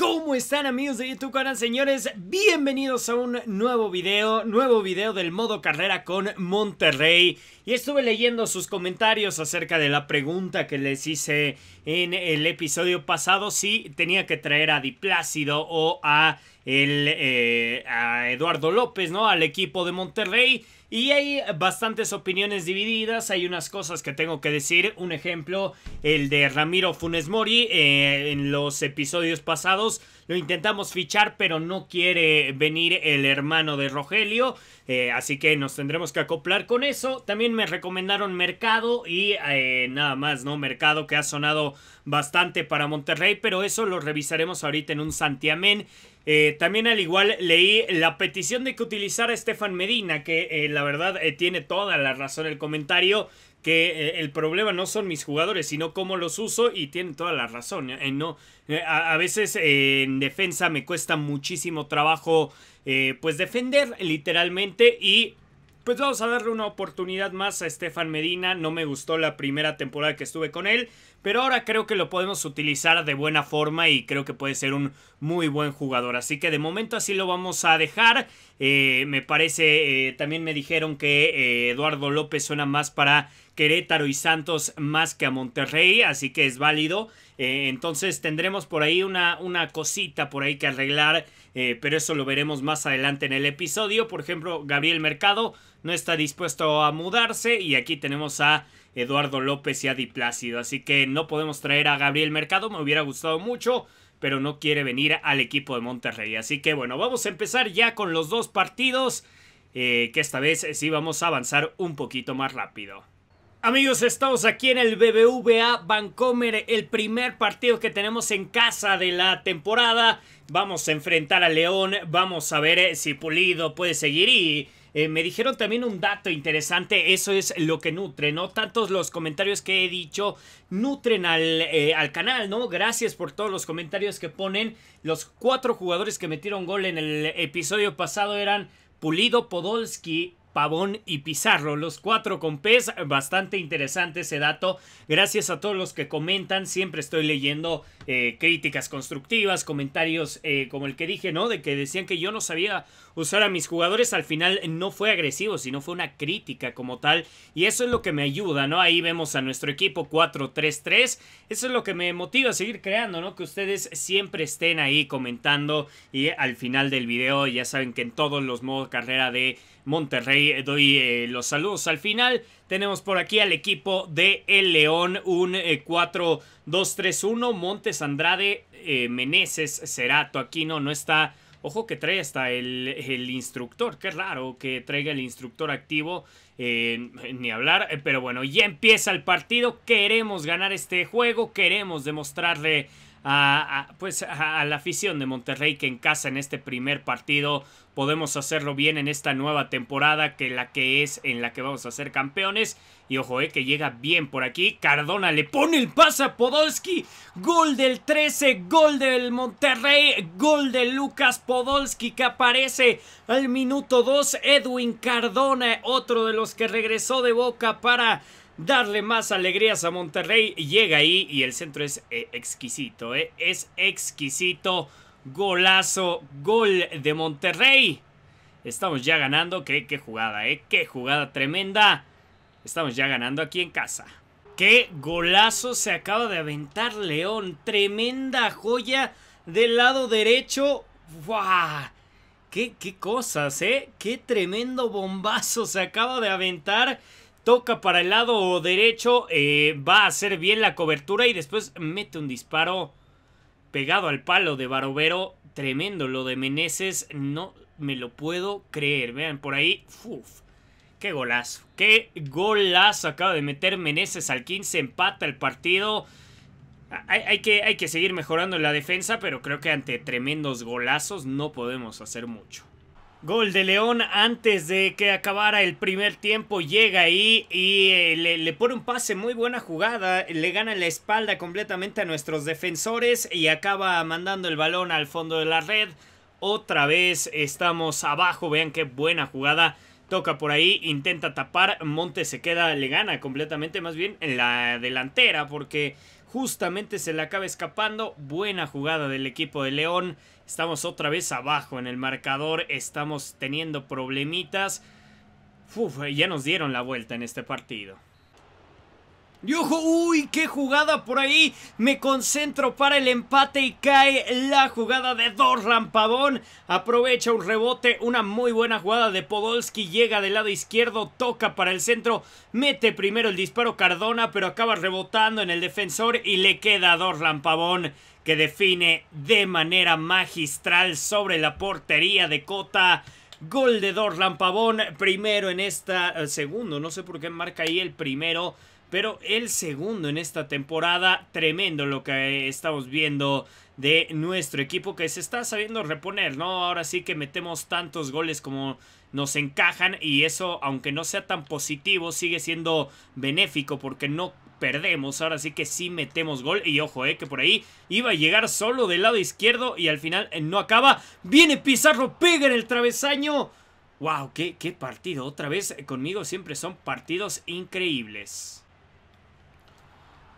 ¿Cómo están amigos de YouTube Canal? Señores, bienvenidos a un nuevo video, nuevo video del modo carrera con Monterrey. Y estuve leyendo sus comentarios acerca de la pregunta que les hice en el episodio pasado si tenía que traer a Diplácido o a, el, eh, a Eduardo López, ¿no? Al equipo de Monterrey. Y hay bastantes opiniones divididas, hay unas cosas que tengo que decir, un ejemplo, el de Ramiro Funes Mori, eh, en los episodios pasados lo intentamos fichar, pero no quiere venir el hermano de Rogelio, eh, así que nos tendremos que acoplar con eso. También me recomendaron Mercado y eh, nada más, ¿no? Mercado que ha sonado bastante para Monterrey, pero eso lo revisaremos ahorita en un santiamén. Eh, también al igual leí la petición de que utilizara Estefan Medina, que eh, la verdad eh, tiene toda la razón el comentario, que el problema no son mis jugadores, sino cómo los uso y tiene toda la razón. no, a, veces en defensa me cuesta muchísimo trabajo pues defender literalmente y pues vamos a darle una oportunidad más a Estefan Medina. No me gustó la primera temporada que estuve con él pero ahora creo que lo podemos utilizar de buena forma y creo que puede ser un muy buen jugador. Así que de momento así lo vamos a dejar. Eh, me parece, eh, también me dijeron que eh, Eduardo López suena más para Querétaro y Santos más que a Monterrey, así que es válido. entonces tendremos por ahí una, una cosita por ahí que arreglar, pero eso lo veremos más adelante en el episodio. Por ejemplo, Gabriel Mercado no está dispuesto a mudarse y aquí tenemos a Eduardo López y Adi Plácido. Así que no podemos traer a Gabriel Mercado, me hubiera gustado mucho, pero no quiere venir al equipo de Monterrey. Así que bueno, vamos a empezar ya con los dos partidos, eh, que esta vez sí vamos a avanzar un poquito más rápido. Amigos, estamos aquí en el BBVA Bancomer, el primer partido que tenemos en casa de la temporada. Vamos a enfrentar a León, vamos a ver eh, si Pulido puede seguir y eh, me dijeron también un dato interesante, eso es lo que nutre, ¿no? Tantos los comentarios que he dicho nutren eh, al, canal, ¿no? Gracias por todos los comentarios que ponen. Los cuatro jugadores que metieron gol en el episodio pasado eran Pulido, Podolski, Pavón y Pizarro, los cuatro con PES, bastante interesante ese dato. Gracias a todos los que comentan, siempre estoy leyendo eh, críticas constructivas, comentarios como el que dije, ¿no? De que decían que yo no sabía usar a mis jugadores, al final no fue agresivo, sino fue una crítica como tal. Y eso es lo que me ayuda, ¿no? Ahí vemos a nuestro equipo 4-3-3. Eso es lo que me motiva a seguir creando, ¿no? Que ustedes siempre estén ahí comentando. Y al final del video, ya saben que en todos los modos carrera de Monterrey. Eh, doy eh, los saludos al final. Tenemos por aquí al equipo de El León, un 4-2-3-1. Eh, Montes Andrade, Meneses, Cerato, no no está Ojo que trae hasta el, el instructor. Qué raro que traiga el instructor activo. Eh, ni hablar. Eh, pero bueno, ya empieza el partido. Queremos ganar este juego. Queremos demostrarle a, pues a, la afición de Monterrey que en casa en este primer partido podemos hacerlo bien en esta nueva temporada que la que es en la que vamos a ser campeones. Y ojo, eh, que llega bien por aquí. Cardona le pone el pase a Podolski. Gol del 13, gol del Monterrey, gol de Lucas Podolski que aparece al minuto 2. Edwin Cardona, otro de los que regresó de boca para darle más alegrías a Monterrey. Llega ahí y el centro es eh, exquisito, eh. es exquisito. Golazo, gol de Monterrey. Estamos ya ganando. Qué, qué jugada, eh. Qué jugada tremenda. Estamos ya ganando aquí en casa. Qué golazo se acaba de aventar León. Tremenda joya del lado derecho. ¡Guau! ¡Qué, qué cosas, eh! ¡Qué tremendo bombazo se acaba de aventar! toca para el lado derecho, eh, va a hacer bien la cobertura y después mete un disparo pegado al palo de Barovero. Tremendo lo de Meneses, no me lo puedo creer. Vean, por ahí, uf, qué golazo, qué golazo acaba de meter Meneses al 15, empata el partido. Hay, que, hay que seguir mejorando en la defensa, pero creo que ante tremendos golazos no podemos hacer mucho. Gol de León antes de que acabara el primer tiempo. Llega ahí y eh, le, pone un pase muy buena jugada. Le gana la espalda completamente a nuestros defensores y acaba mandando el balón al fondo de la red. Otra vez estamos abajo. Vean qué buena jugada. Toca por ahí, intenta tapar. Montes se queda, le gana completamente más bien en la delantera porque Justamente se le acaba escapando. Buena jugada del equipo de León. Estamos otra vez abajo en el marcador. Estamos teniendo problemitas. Uf, ya nos dieron la vuelta en este partido. Y uy, qué jugada por ahí. Me concentro para el empate y cae la jugada de dor Pavón. Aprovecha un rebote, una muy buena jugada de Podolski. Llega del lado izquierdo, toca para el centro. Mete primero el disparo Cardona, pero acaba rebotando en el defensor y le queda a dos que define de manera magistral sobre la portería de Cota. Gol de dor Pavón, primero en esta, eh, segundo, no sé por qué marca ahí el primero pero el segundo en esta temporada. Tremendo lo que estamos viendo de nuestro equipo que se está sabiendo reponer, ¿no? Ahora sí que metemos tantos goles como nos encajan y eso, aunque no sea tan positivo, sigue siendo benéfico porque no perdemos. Ahora sí que sí metemos gol. Y ojo, eh, que por ahí iba a llegar solo del lado izquierdo y al final eh, no acaba. Viene Pizarro, pega en el travesaño. ¡Wow! ¡Qué partido! Otra vez conmigo siempre son partidos increíbles.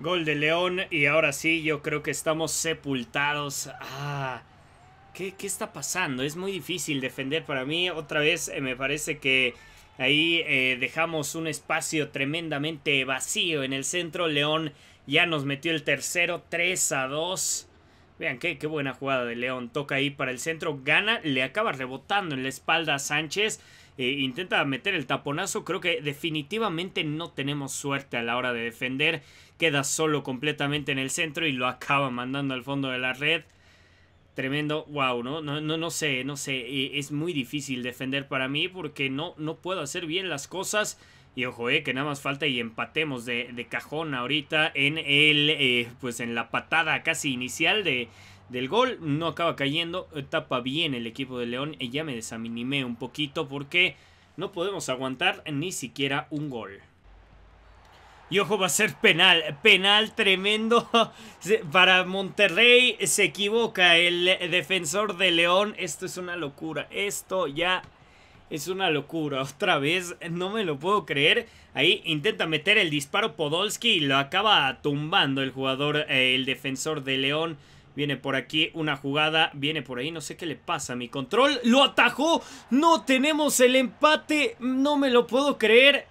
Gol de León y ahora sí, yo creo que estamos sepultados. Ah, ¿qué, está pasando? Es muy difícil defender para mí. Otra vez eh, me parece que ahí eh, dejamos un espacio tremendamente vacío en el centro. León ya nos metió el tercero, 3 a 2. Vean qué, buena jugada de León. Toca ahí para el centro. Gana, le acaba rebotando en la espalda a Sánchez. Eh, intenta meter el taponazo. Creo que definitivamente no tenemos suerte a la hora de defender. Queda solo completamente en el centro y lo acaba mandando al fondo de la red. Tremendo, wow, ¿no? No, no, no sé, no sé. Eh, es muy difícil defender para mí porque no, no puedo hacer bien las cosas. Y ojo, eh, que nada más falta y empatemos de, cajón ahorita en el, eh, pues en la patada casi inicial de, del gol. No acaba cayendo, tapa bien el equipo de León. Y ya me desanimé un poquito porque no podemos aguantar ni siquiera un gol. Y ojo, va a ser penal, penal tremendo para Monterrey. Se equivoca el defensor de León. Esto es una locura. Esto ya es una locura, otra vez, no me lo puedo creer. Ahí intenta meter el disparo Podolski y lo acaba tumbando el jugador, eh, el defensor de León. Viene por aquí una jugada, viene por ahí, no sé qué le pasa a mi control. ¡Lo atajó! ¡No tenemos el empate! ¡No me lo puedo creer!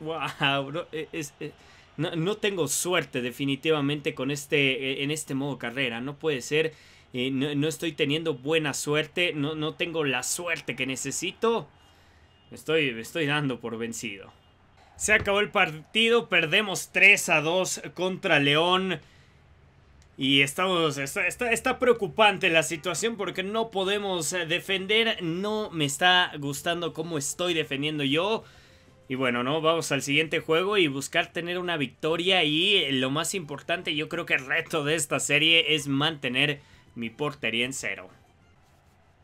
¡Wow! E, e, no, no tengo suerte definitivamente con este, e, en este modo carrera, no puede ser no, estoy teniendo buena suerte, no, tengo la suerte que necesito, me estoy, estoy dando por vencido. Se acabó el partido, perdemos 3 a 2 contra León. Y estamos, está, preocupante la situación porque no podemos eh, defender. No me está gustando cómo estoy defendiendo yo. Y bueno, no, vamos al siguiente juego y buscar tener una victoria. Y lo más importante, yo creo que el reto de esta serie es mantener mi portería en cero.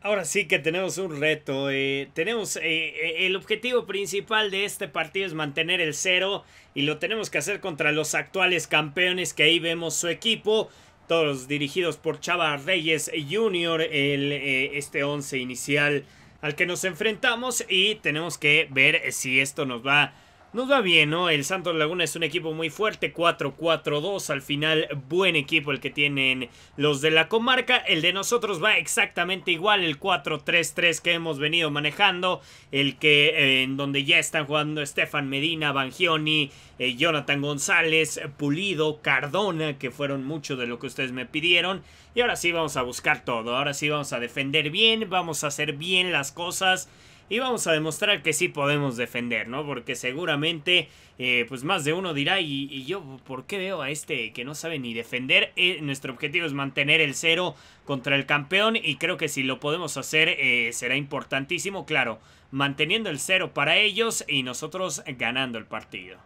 Ahora sí que tenemos un reto. Eh, tenemos eh, eh, el objetivo principal de este partido es mantener el cero y lo tenemos que hacer contra los actuales campeones que ahí vemos su equipo. Todos dirigidos por Chava Reyes Jr., el, este 11 inicial al que nos enfrentamos y tenemos que ver si esto nos va a nos va bien, ¿no? El Santos Laguna es un equipo muy fuerte, 4-4-2 al final, buen equipo el que tienen los de la comarca, el de nosotros va exactamente igual, el 4-3-3 que hemos venido manejando, el que eh, en donde ya están jugando Estefan Medina, Bangioni, eh, Jonathan González, Pulido, Cardona, que fueron mucho de lo que ustedes me pidieron, y ahora sí vamos a buscar todo, ahora sí vamos a defender bien, vamos a hacer bien las cosas, y vamos a demostrar que sí podemos defender, ¿no? Porque seguramente, eh, pues más de uno dirá, y, yo, ¿por qué veo a este que no sabe ni defender? Eh, nuestro objetivo es mantener el cero contra el campeón y creo que si lo podemos hacer eh, será importantísimo, claro, manteniendo el cero para ellos y nosotros ganando el partido.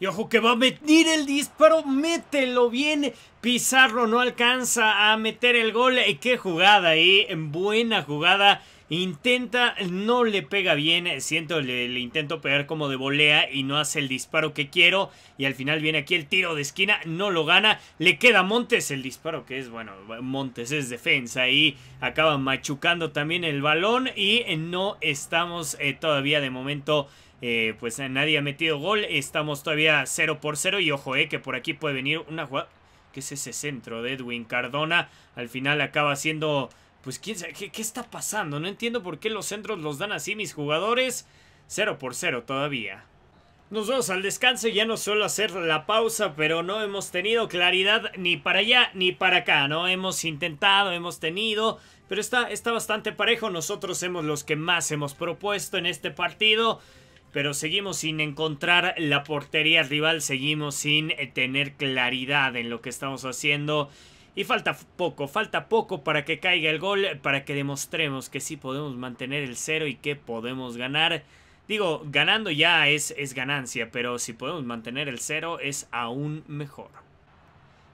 Y ojo que va a meter el disparo, mételo bien. Pizarro no alcanza a meter el gol. ¡Qué jugada ahí! Buena jugada Intenta, no le pega bien. Eh, siento, le, intento pegar como de volea y no hace el disparo que quiero. Y al final viene aquí el tiro de esquina, no lo gana. Le queda Montes el disparo que es, bueno, Montes es defensa y acaba machucando también el balón. Y eh, no estamos eh, todavía de momento. pues nadie ha metido gol. Estamos todavía 0 por 0. Y ojo, que por aquí puede venir una jugada. Que es ese centro de Edwin Cardona? Al final acaba siendo pues ¿qué, está pasando? No entiendo por qué los centros los dan así mis jugadores. Cero por cero todavía. Nos vamos al descanso, ya no suelo hacer la pausa, pero no hemos tenido claridad ni para allá ni para acá, ¿no? Hemos intentado, hemos tenido, pero está, está bastante parejo. Nosotros somos los que más hemos propuesto en este partido, pero seguimos sin encontrar la portería rival, seguimos sin eh, tener claridad en lo que estamos haciendo y falta poco, falta poco para que caiga el gol, para que demostremos que sí podemos mantener el cero y que podemos ganar. Digo, ganando ya es, es ganancia, pero si podemos mantener el cero es aún mejor.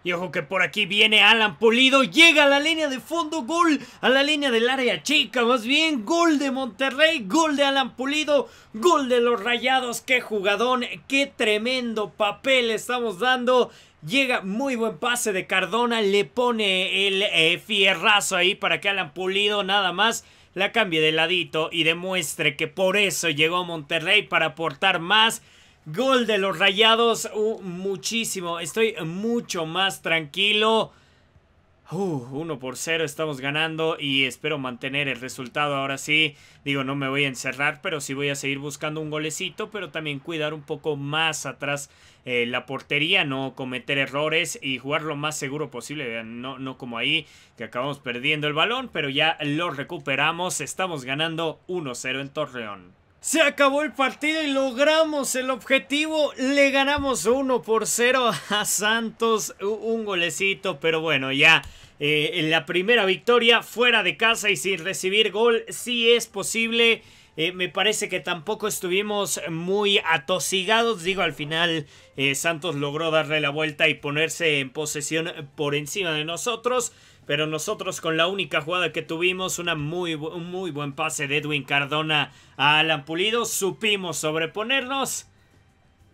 Y ojo que por aquí viene Alan Pulido, llega a la línea de fondo, gol a la línea del área chica, más bien gol de Monterrey, gol de Alan Pulido, gol de los Rayados, qué jugadón, qué tremendo papel estamos dando Llega muy buen pase de Cardona, le pone el eh, fierrazo ahí para que Alan Pulido nada más la cambie de ladito y demuestre que por eso llegó a Monterrey para aportar más. Gol de los Rayados, uh, muchísimo, estoy mucho más tranquilo. 1 por 0 estamos ganando y espero mantener el resultado ahora sí. Digo, no me voy a encerrar, pero sí voy a seguir buscando un golecito, pero también cuidar un poco más atrás eh, la portería, no cometer errores y jugar lo más seguro posible. No, no como ahí, que acabamos perdiendo el balón, pero ya lo recuperamos. Estamos ganando 1-0 en Torreón. Se acabó el partido y logramos el objetivo. Le ganamos 1 por 0 a Santos. Un golecito, pero bueno, ya eh, en la primera victoria fuera de casa y sin recibir gol. Sí es posible. Eh, me parece que tampoco estuvimos muy atosigados. Digo, al final eh, Santos logró darle la vuelta y ponerse en posesión por encima de nosotros pero nosotros con la única jugada que tuvimos, una muy, un muy buen pase de Edwin Cardona a Alan Pulido, supimos sobreponernos.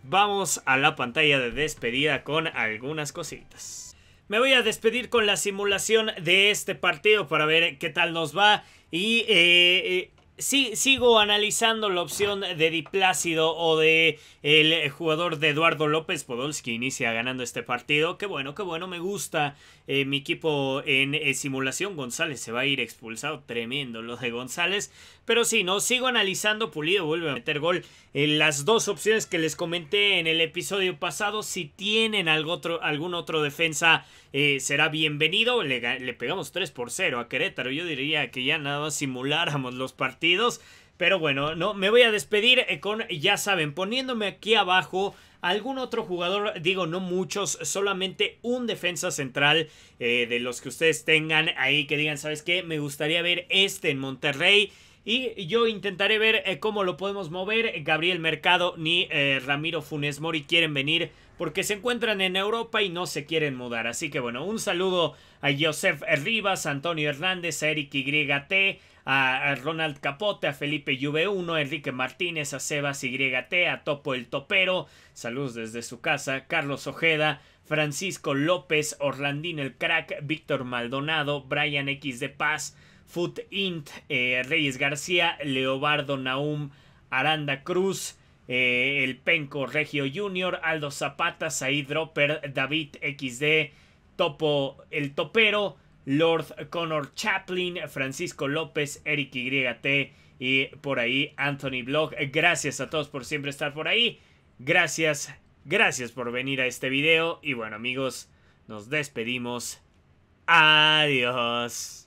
Vamos a la pantalla de despedida con algunas cositas. Me voy a despedir con la simulación de este partido para ver qué tal nos va y eh, eh, sigo analizando la opción de Di Plácido o de el jugador de Eduardo López Podolski inicia ganando este partido. Qué bueno, qué bueno, me gusta eh, mi equipo en eh, simulación. González se va a ir expulsado, tremendo lo de González. Pero sí, no, sigo analizando. Pulido vuelve a meter gol. en eh, las dos opciones que les comenté en el episodio pasado, si tienen algo otro, algún otro defensa, será bienvenido. Le, pegamos 3 por 0 a Querétaro. Yo diría que ya nada más simuláramos los partidos pero bueno, no, me voy a despedir eh, con, ya saben, poniéndome aquí abajo algún otro jugador, digo no muchos, solamente un defensa central eh, de los que ustedes tengan ahí que digan, ¿sabes qué? Me gustaría ver este en Monterrey. Y yo intentaré ver eh, cómo lo podemos mover. Gabriel Mercado ni eh, Ramiro Funes Mori quieren venir porque se encuentran en Europa y no se quieren mudar. Así que bueno, un saludo a Josef Rivas, Antonio Hernández, a Eric YT, a Ronald Capote, a Felipe yve 1, Enrique Martínez, a Sebas YT, a Topo el Topero, saludos desde su casa, Carlos Ojeda, Francisco López, Orlandín el Crack, Víctor Maldonado, Brian X de Paz, Foot Int, eh, Reyes García, Leobardo Naum, Aranda Cruz, eh, El Penco Regio Junior, Aldo Zapata, Said Dropper, David XD, Topo El Topero, Lord Connor Chaplin, Francisco López, Eric YT y por ahí Anthony Block. Gracias a todos por siempre estar por ahí. Gracias, gracias por venir a este video. Y bueno amigos, nos despedimos. Adiós.